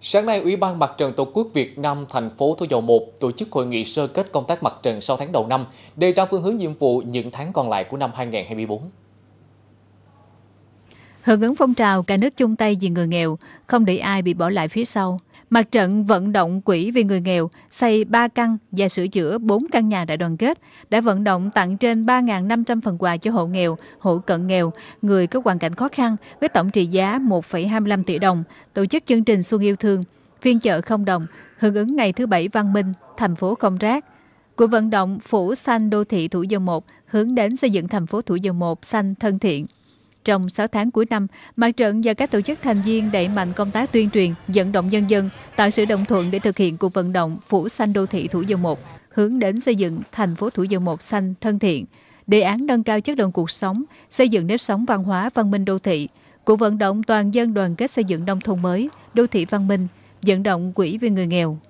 Sáng nay, Ủy ban Mặt trận Tổ quốc Việt Nam thành phố Thủ Dầu Một tổ chức hội nghị sơ kết công tác mặt trận sau tháng đầu năm, đề ra phương hướng nhiệm vụ những tháng còn lại của năm 2024. Hưởng ứng phong trào cả nước chung tay vì người nghèo, không để ai bị bỏ lại phía sau. Mặt trận vận động quỹ vì người nghèo xây 3 căn và sửa chữa 4 căn nhà đại đoàn kết đã vận động tặng trên 3.500 phần quà cho hộ nghèo, hộ cận nghèo, người có hoàn cảnh khó khăn với tổng trị giá 1,25 tỷ đồng, tổ chức chương trình Xuân Yêu Thương, phiên chợ không đồng, hưởng ứng ngày thứ Bảy Văn Minh, thành phố Công Rác. của vận động Phủ Xanh Đô Thị Thủ Dầu Một hướng đến xây dựng thành phố Thủ Dầu Một xanh thân thiện. Trong 6 tháng cuối năm, mặt trận và các tổ chức thành viên đẩy mạnh công tác tuyên truyền, vận động nhân dân, tạo sự đồng thuận để thực hiện cuộc vận động phủ xanh đô thị Thủ Dầu Một, hướng đến xây dựng thành phố Thủ Dầu Một xanh thân thiện, đề án nâng cao chất lượng cuộc sống, xây dựng nếp sống văn hóa văn minh đô thị, cuộc vận động toàn dân đoàn kết xây dựng nông thôn mới, đô thị văn minh, vận động quỹ vì người nghèo,